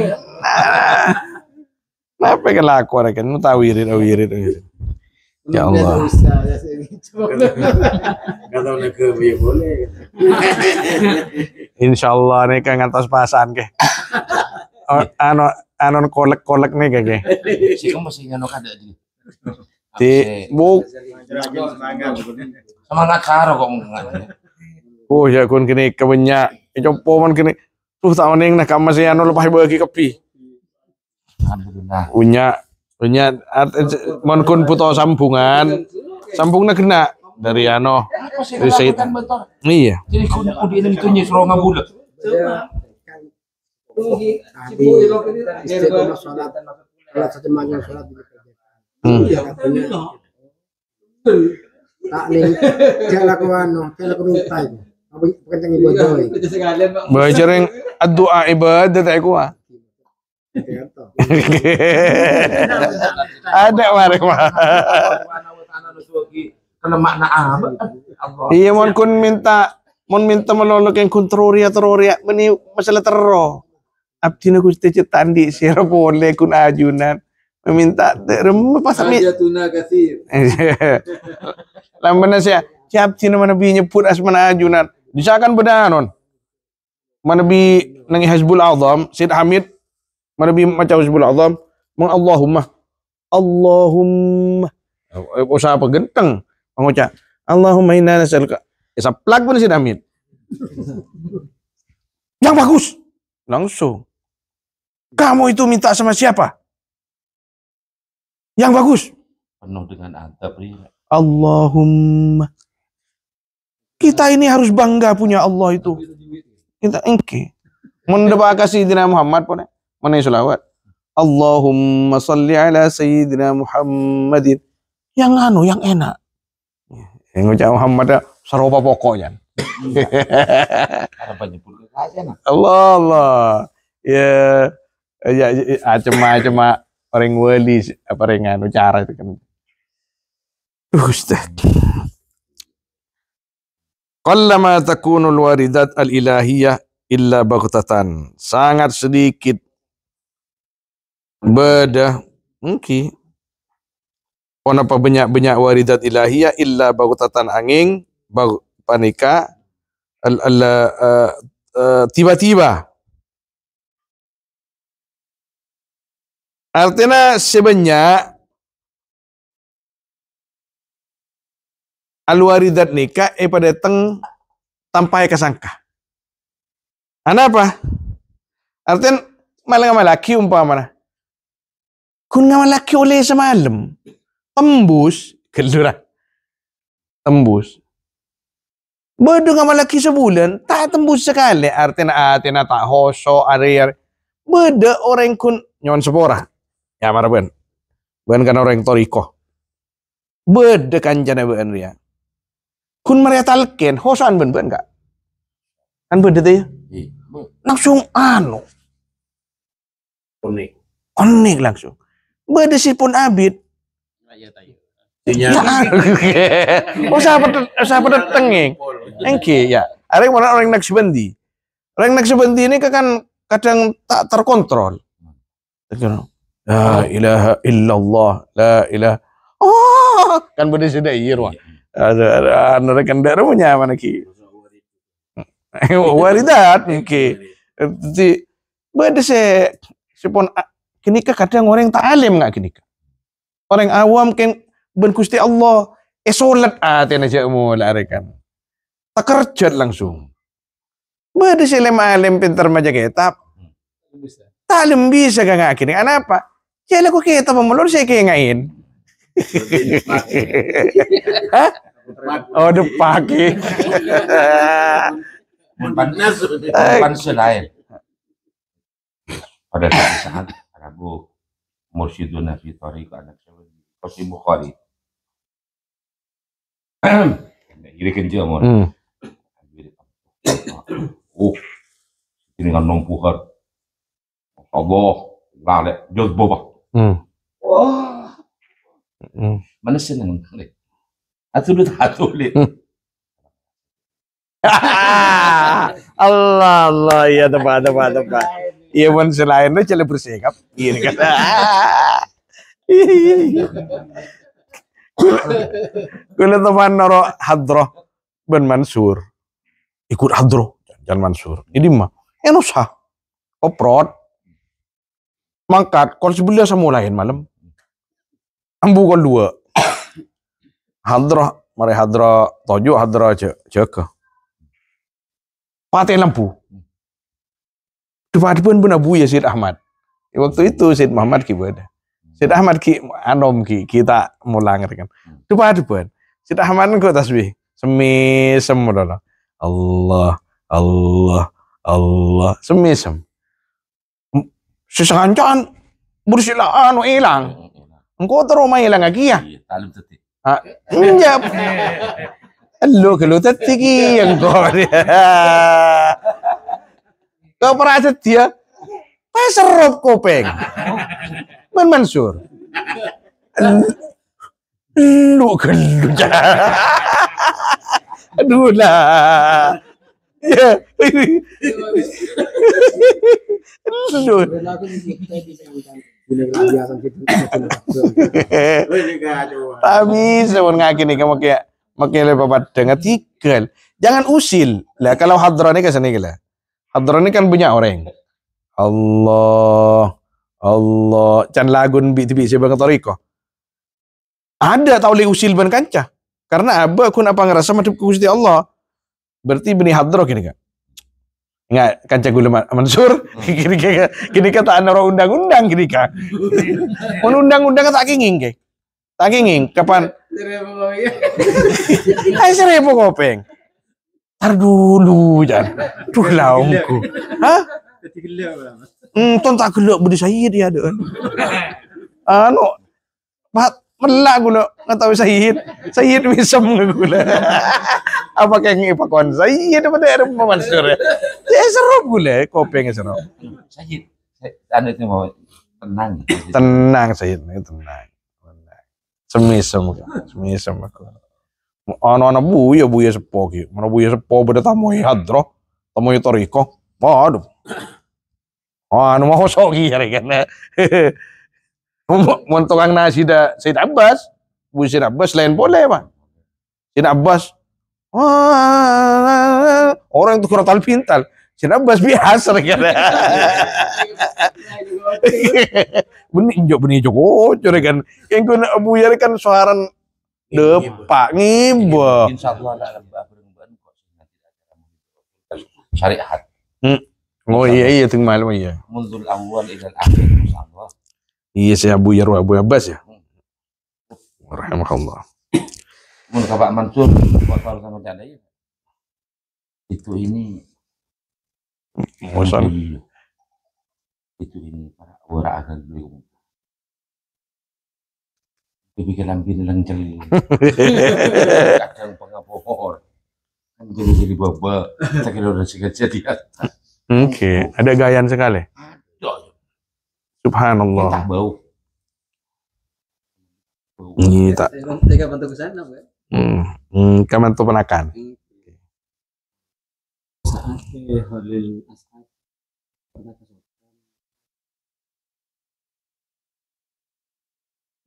Kenapa kan laku orang kan? Tawirin, tawirin, oh, tawirin. Oh, ya Allah. Ya, Kalau nak ya, boleh. (laughs) Insya Allah nih kan ngantos pasan ke. (laughs) Oh, ano anon kolek kolek nih kake. Si kamu masih ngano kada di. Di bu. Sama karo kok ngan. Oh ya kun kini kebanyak. Ijo ya poman kini. Tuh tahun ini nak masih anu lepas bagi kopi. Alhamdulillah. Unya unya eh, mohon kun puto sambungan. Sambungna kena dari ano dari Said. Iya. Jadi kun ini itu bulat. Tak nih, jalan ke ano, jalan ke minta Apa kencang ibadah? yang aduah ibadat tak kuah. Gitu. Ada mari mah. Iya mon kun minta mon minta melolok yang kun teroria teroria meni masalah terro. Abdi kusti cetan di sira boleh kun ajunan meminta rem pas mi. Ajatuna kasih. (laughs) Lamana sia siap cina mana bi nyebut asmana ajunan. Disakan bedanon. Mana bi nangi Hizbul Azam Sid Hamid Mana bi Hizbul Azam, Allahumma. Allahumma. Eh, oh, apa genteng Allahumma inna nas'aluka. Eh, pun sih Yang bagus. Langsung. Kamu itu minta sama siapa? Yang bagus. Penuh dengan adab Allahumma. Kita ini harus bangga punya Allah itu. Kita engke. Mendebak kasih Muhammad pun. Eh. Mana yang sholawat? Allahumma salli ala sayyidina Muhammadin. Yang anu, yang enak. Yang ngucap Muhammad ya, serupa pokoknya. Allah Allah. Ya ya, ya, ya macam-macam orang ah, wali apa orang anu cara itu kan. Uh, Ustaz. Qallama takunul waridat al-ilahiyah illa baghtatan. Sangat sedikit bedah mungkin Wana apa banyak-banyak waridat ilahiyah illa bagutatan angin bagu panika al, al uh, uh, tiba-tiba artinya sebanyak al waridat nikah eh pada teng tampai kesangka Anapa? Artinya malah malaki umpamana kun Kungaman laki oleh semalam. Tembus. Keluar. Tembus. Bodoh ngamal laki sebulan, tak tembus sekali. Artinya, artinya tak hoso, arir. Beda orang kun nyon sepora. Ya, mara ben. Ben kan orang toriko. kan jana ben ria. Kun Maria talken, hosoan ben ben kak. Kan beda tuh ya? Iya. Langsung anu. Onik. Onik langsung pun abid. Ah, iya, iya. Iya. Ya, (laughs) oh sahabat sahabat tengeng. Engke ya. Ada yang orang sebendi. Orang sebendi ini kan kadang tak terkontrol. Gitu. La ilaha illallah, la ilaha. Oh, kan benda sudah iya Ada ada mereka ndara punya mana ki. Waridat ki. Jadi beda se sepon Kini kadang orang yang tak alim nggak kini Orang awam kan ben Gusti Allah eh solat aja mu larikan. Tak kerja langsung. sih silem alim pintar maja kitab. alim bisa gak kan nggak kini. Kenapa? Ya lagu kita pemulur saya kayak ngain. (laughs) Hah? Oh, depake. Panas, panas lain. Pada saat Mursidunah mursyidun fi tariq anak Qasih Bukhari. (clears throat) Ini kencil mon. Hmm. Oh, ini kan nong puhar. Allah, lalek, jod boba. Wah, hmm. oh. hmm. mana seneng Atuh Atur atuh atur Allah Allah ya tepat tepat tepat. Iya pun selainnya bersih bersikap. Iya nih kata. Iya. Kula teman naro hadroh ben Mansur. Ikut hadroh jangan Mansur. Ini mah enak sah. Oprot. Mangkat kon sebelah sama lain malam. Ambu kon dua. hadroh mari hadroh tojo hadroh cek cek. Pakai lampu depadipun pun Abu Syed Ahmad. Waktu itu Syed Muhammad ki bada. Ahmad ki anom ki kita mulang gitu kan. pun. Hmm. Syed Ahmad engkau tasbih. Semisem Allah Allah Allah semisem. Sesancan bersilaan hilang. Engkau teroma hilang lagi ya. Iya, Talim tetik. Ah, (laughs) enggak. Lu kelutet tinggi iya, yang kau. (laughs) Kau ada dia, pas serop kopeng. Man Mansur. Lu gelut. Aduh lah. Ya. Lu. Tapi sebenarnya ngaki nih kamu kayak makanya bapak dengan tiga. Jangan usil lah kalau hadroh nih kesana gila. Hadron ini kan punya orang. Allah, Allah. Can lagun bi tibi sebang toriko. Ada tauli usil ban kancah. Karena abah aku apa ngerasa madhub Gusti Allah. Berarti benih hadro gini kan. Enggak kancah gula mansur. Hmm. Gini (laughs) kan kini kata anaro undang-undang gini kan. Mun undang-undang kata kenging ke. Tak kenging kapan? Serebo kopeng. Ay kopeng. Tar dulu jangan. Tuh laungku. Hah? Hmm, tuan tak gelak budi saya dia ada. Anu, pat melak gula ngatawi Sayyid. Sayyid bisa menggula. (laughs) Apa kayak ngipakon apa pada ada Mansur ya. Ya seru gula, kopi yang seru. Sayyid, anu itu mau tenang. Tenang Sayyid, tenang. Tenang. Semisem, semisem aku ano ano buya buya sepo ki mana buya sepo beda tamu hadro tamu itu riko waduh oh anu mau sogi ya (laughs) mau tukang nasi da Said Abbas bu Said Abbas lain boleh pak Said Abbas ah, orang itu kurang pintar Said Abbas biasa karena (laughs) (laughs) benih jok benih jok oh kan yang kena buya kan suaran depa ngibo. Insyaallah ada syariat. Hmm. Oh iya iya teng malam iya. mundur awal ila akhir insyaallah. Iya saya Abu Yarwa Abu Abbas ya. Hmm. Rahimahullah. Mun ka Pak Mansur kalau sama dana iya? Itu ini Bosan. Itu ini para ora akan beliau dibikin bilang jeli kadang pengapohor jadi jadi bapak kira udah sikat jadi oke okay. ada gayan sekali subhanallah Entah bau tak. Tiga bentuk sana, Bu. Ya. Hmm. Hmm, kaman to penakan.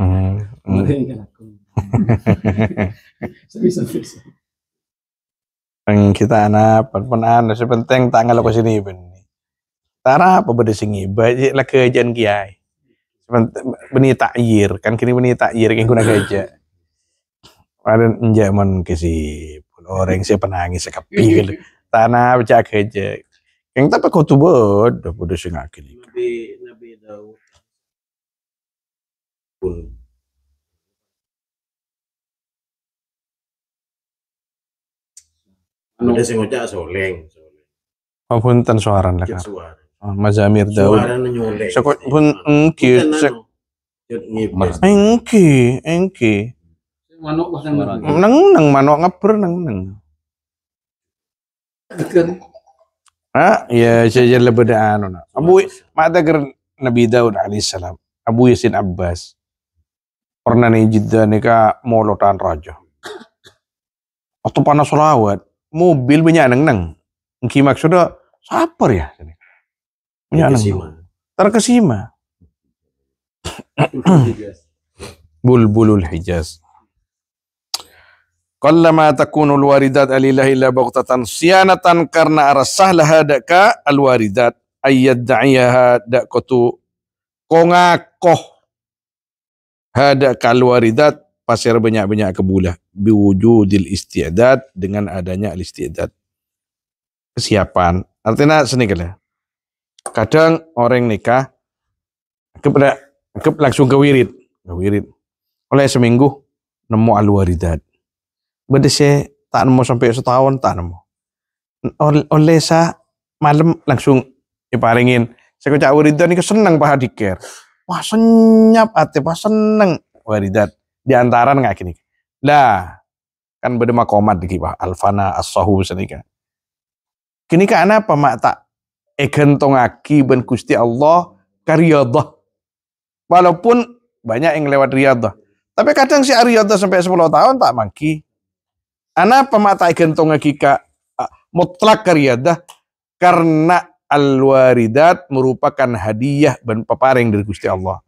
Hmm. (laughs) Yang kita anak panpanan sa penting tanggal sini ben. Tara apa beda singi baje lah kerjaan kiai. Beni takyir kan kini beni takyir yang guna (laughs) kerja. Ada zaman kesi orang nangis, penangis sekapil. Tana baca kerja. Yang tak kau tu bod, dah bodoh sengak kini. Nabi Nabi Dawud pun anu sing ngocak soleng papunten suaran lek oh, ah, mazamir daud sekot pun engki sek anu, engki engki neng neng manok ngeber neng neng Ah, ya jajar iya, iya, lebih anu. Nah. Abu mata ker Nabi Daud alaihissalam. Abu Yasin Abbas pernah nih jeda nih ka molotan raja. Atau panas solawat, mobil banyak neng neng. Engki maksudnya sabar ya. Punya neng. Terkesima. (clears throat) Bulbulul Hijaz. Qallama takunu alwaridat alillahi illa baghtatan siyanatan karena arasah laha daka alwaridat ayyad da'iyaha dakotu kongakoh Hada kalwaridat pasir banyak-banyak kebulah biwujudil istiadat dengan adanya istiadat kesiapan artinya seni kena. Ya. kadang orang nikah kepada ke, langsung ke wirid ke wirid oleh seminggu nemu alwaridat berarti saya tak nemu sampai setahun tak nemu oleh saya malam langsung diparingin saya kecak wiridat ini kesenang pak hadikir wah senyap hati wah seneng waridat di antara nggak kini dah kan beda makomat di kibah alfana as-sahu senika kini kan. kan apa mak tak tong aki ben kusti Allah karyadah walaupun banyak yang lewat riadah tapi kadang si riadah sampai 10 tahun tak mangki anak pemata gentonga ngakika eh, mutlak karyadah karena al-waridat merupakan hadiah dan peparing dari Gusti Allah.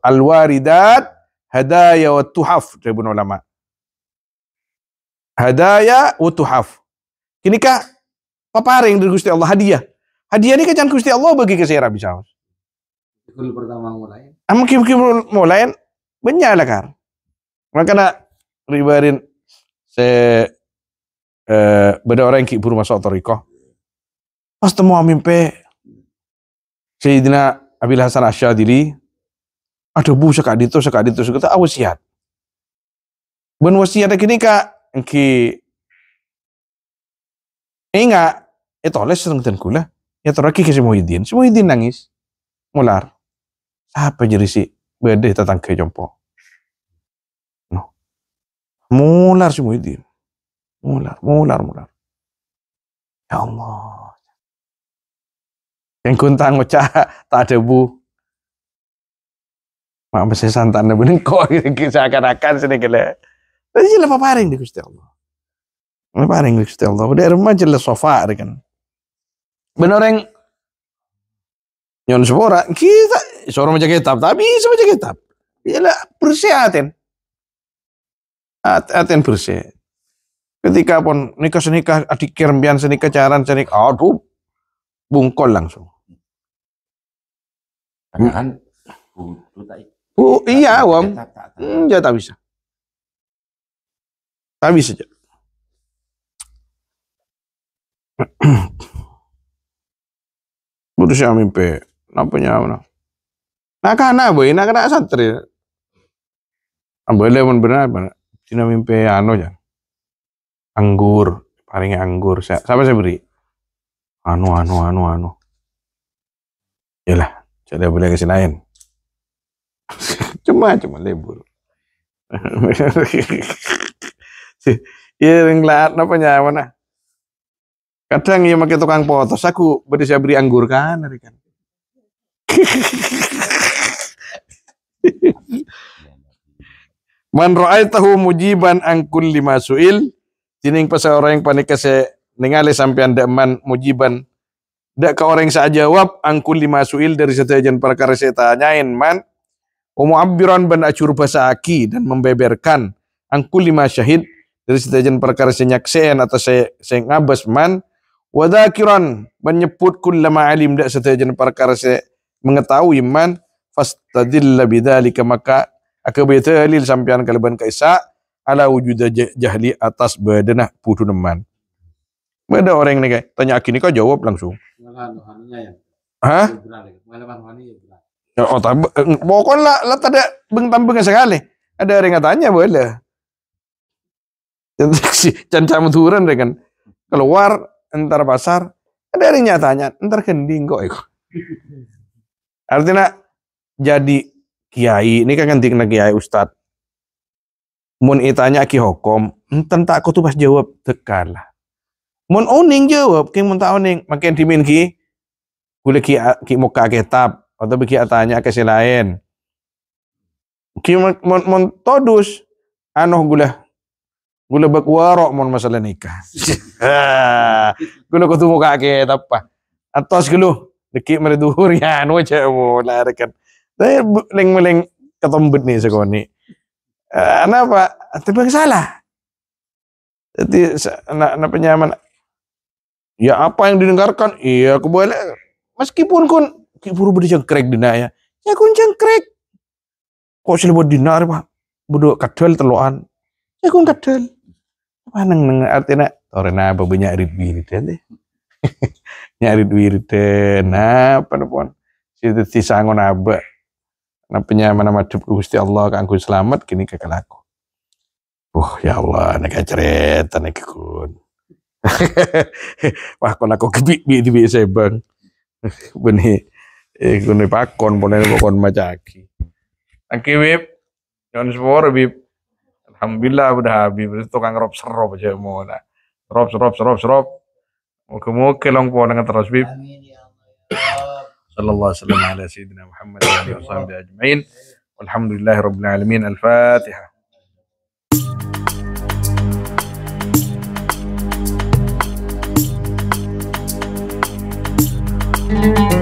Al-waridat al hadaya wa tuhaf dari ulama. Hadaya wa tuhaf. Ini kah peparing dari Gusti Allah hadiah. Hadiah ini kan Gusti Allah bagi ke sira bisa. Amu pertama mulai. Am ah, kim kim mulai lah kar. Makanya ribarin se eh, beda orang yang kibur masuk otoriko pas temu mimpi Sayyidina Abil Hasan Asyadili ada bu sekat itu sekat itu sekat itu ah, wasiat ben wasiat gini kak engki eh, enggak itu eh, oleh seneng dan gula ya terakhir ke semua idin nangis mular apa jadi sih beda ke jompo no. mular si idin mular mular mular ya Allah yang kuntang ngocah (laughs) tak ada bu mak mesti santan ada bening kok kita akan akan sini kira tapi jelas paring di Gusti Allah paring di Gusti Allah udah rumah jelas sofa kan benar yang nyon sepora kita seorang macam kitab tapi sama macam kitab jelas ya bersih aten aten bersih ketika pun nikah senikah adik kirmian senikah caran senikah aduh bungkol langsung kan butuh tak uh, iya, Wong. Enggak hmm, ya tak bisa. Tak bisa. (clears throat) Butuh sih mimpi. Napa nyawa? Nah kana boy, nah kana santri. Ambil lemon benar benar. Cina mimpi anu ya. Anggur, paling anggur. Siapa saya beri? Anu anu anu anu. Yalah, tidak boleh ke Senayan. (laughs) cuma cuma libur. (laughs) Iya lahat apa nyawa nah. Kadang yang pakai tukang potos aku beri saya beri anggur kan hari kan. Man ra'aitahu mujiban an kulli ma su'il tining pasal orang yang panik se ningali sampean deman mujiban Dak ke orang saya jawab angkul lima suil dari sedajan perkara saya tanyain man. Umu ambiran ban acur bahasa aki dan membeberkan angkul lima syahid dari sedajan perkara saya nyaksen atau saya saya ngabas man. Wadakiran menyebut kullama alim dak sedajan perkara saya mengetahui man lebih bidzalika maka akibat talil sampean kalaban kaisa ala wujuda jahli atas badanah putu neman. Ada orang nih kayak tanya gini kok jawab langsung. Ya. Hah? Ya, ya. Oh, tak, eh, kau lah, lah tak ada bengtampengnya sekali. Ada orang yang tanya boleh. Can campuran deh dengan Keluar entar pasar, ada orang nyatanya, entar kending kok. Eko. (laughs) Artinya jadi kiai, ini kan kena kiai ustad. Mun itanya ki hukum, entar tak aku tuh pas jawab tekan lah. Mun owning jawab, king mun tak owning makin dimin ki boleh ki ki muka kitab atau bagi atanya ke si lain. Ki mun mun todus anu gula gula bekwarok mun masalah nikah. (laughs) Gula kutu muka kitab apa? atos gulu dekik mere duhur ya anu lah larikan. Tapi leng meleng ketombet nih sekoni. Eh, Kenapa? Tapi salah. Jadi, anak penyaman Ya apa yang didengarkan? Iya boleh. Meskipun kun kiburu budi jengkrek dina ya. Ya kun jengkrek. Kok sih buat dinar, Pak. Budu kadal teluan. Ya kun kadal. Apa neng neng artinya? Torena bebunya ribi deh. nyari duit deh. Nah, pada ya, (laughs) nah, pon. Situ tisangon abah. Napenya mana madhep Gusti Allah kanggo selamat. kini kekal aku. Uh, ya Allah, nek cerita nek kun. (laughs) Wah kon aku kebik bi di biasa bang. (laughs) Beni eh kune pakon ponen kon macaki. Angki wib jangan sepor wib. Alhamdulillah udah habis itu tukang rob serob aja mau lah. Rob serob serob, serob. Moga moga long dengan terus bib, صلى ya ya alaihi wasallam. Alhamdulillah. سيدنا محمد وعلى اله Thank you.